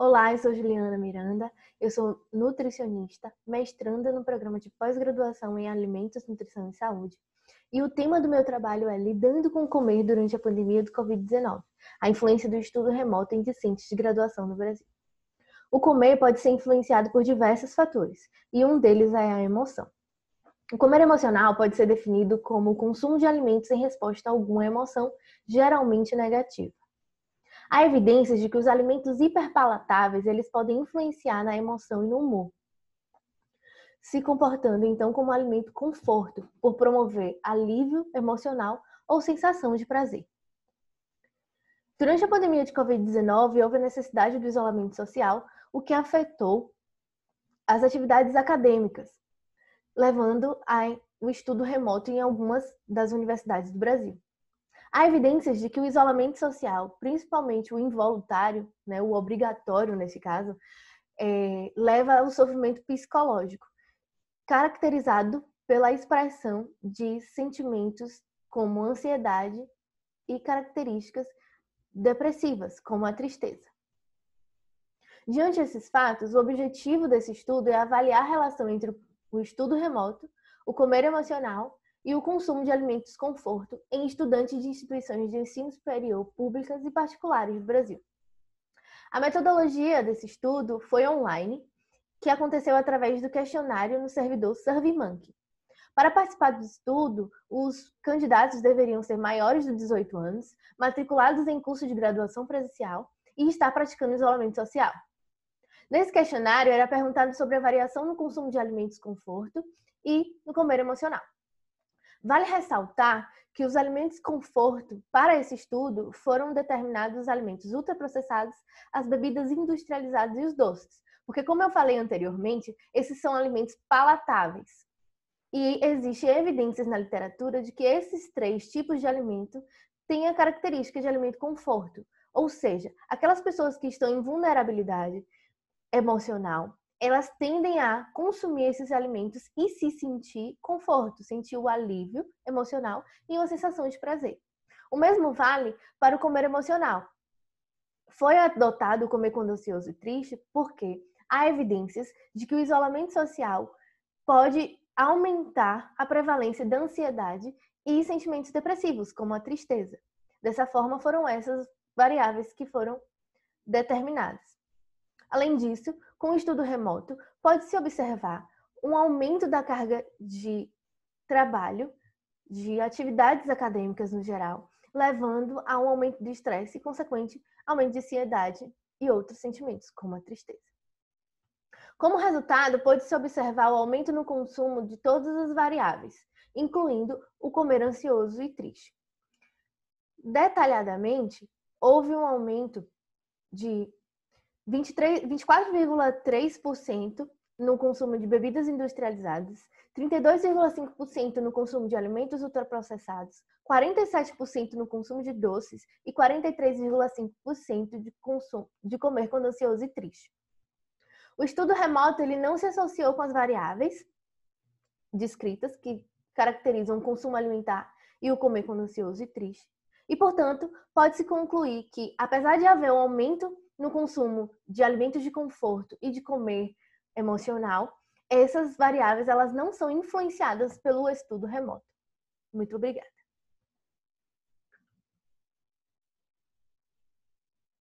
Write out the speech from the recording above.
Olá, eu sou Juliana Miranda, eu sou nutricionista, mestranda no programa de pós-graduação em Alimentos, Nutrição e Saúde. E o tema do meu trabalho é Lidando com o Comer durante a pandemia do Covid-19, a influência do estudo remoto em discentes de graduação no Brasil. O comer pode ser influenciado por diversos fatores, e um deles é a emoção. O comer emocional pode ser definido como o consumo de alimentos em resposta a alguma emoção, geralmente negativa. Há evidências de que os alimentos hiperpalatáveis eles podem influenciar na emoção e no humor, se comportando então como alimento conforto, por promover alívio emocional ou sensação de prazer. Durante a pandemia de Covid-19, houve a necessidade do isolamento social, o que afetou as atividades acadêmicas, levando ao um estudo remoto em algumas das universidades do Brasil. Há evidências de que o isolamento social, principalmente o involuntário, né, o obrigatório nesse caso, é, leva ao sofrimento psicológico, caracterizado pela expressão de sentimentos como ansiedade e características depressivas, como a tristeza. Diante desses fatos, o objetivo desse estudo é avaliar a relação entre o estudo remoto, o comer emocional e o consumo de alimentos conforto em estudantes de instituições de ensino superior públicas e particulares do Brasil. A metodologia desse estudo foi online, que aconteceu através do questionário no servidor SurveyMonkey. Para participar do estudo, os candidatos deveriam ser maiores de 18 anos, matriculados em curso de graduação presencial e estar praticando isolamento social. Nesse questionário era perguntado sobre a variação no consumo de alimentos conforto e no comer emocional. Vale ressaltar que os alimentos conforto para esse estudo foram determinados os alimentos ultraprocessados, as bebidas industrializadas e os doces, porque como eu falei anteriormente, esses são alimentos palatáveis. E existem evidências na literatura de que esses três tipos de alimento têm a característica de alimento conforto, ou seja, aquelas pessoas que estão em vulnerabilidade emocional, elas tendem a consumir esses alimentos e se sentir conforto, sentir o alívio emocional e uma sensação de prazer. O mesmo vale para o comer emocional. Foi adotado comer quando ansioso e triste porque há evidências de que o isolamento social pode aumentar a prevalência da ansiedade e sentimentos depressivos, como a tristeza. Dessa forma, foram essas variáveis que foram determinadas. Além disso, com o estudo remoto, pode-se observar um aumento da carga de trabalho, de atividades acadêmicas no geral, levando a um aumento de estresse e consequente aumento de ansiedade e outros sentimentos, como a tristeza. Como resultado, pode-se observar o aumento no consumo de todas as variáveis, incluindo o comer ansioso e triste. Detalhadamente, houve um aumento de 24,3% no consumo de bebidas industrializadas, 32,5% no consumo de alimentos ultraprocessados, 47% no consumo de doces e 43,5% de, consumo, de comer quando ansioso e triste. O estudo remoto ele não se associou com as variáveis descritas que caracterizam o consumo alimentar e o comer quando ansioso e triste. E, portanto, pode-se concluir que, apesar de haver um aumento no consumo de alimentos de conforto e de comer emocional, essas variáveis elas não são influenciadas pelo estudo remoto. Muito obrigada.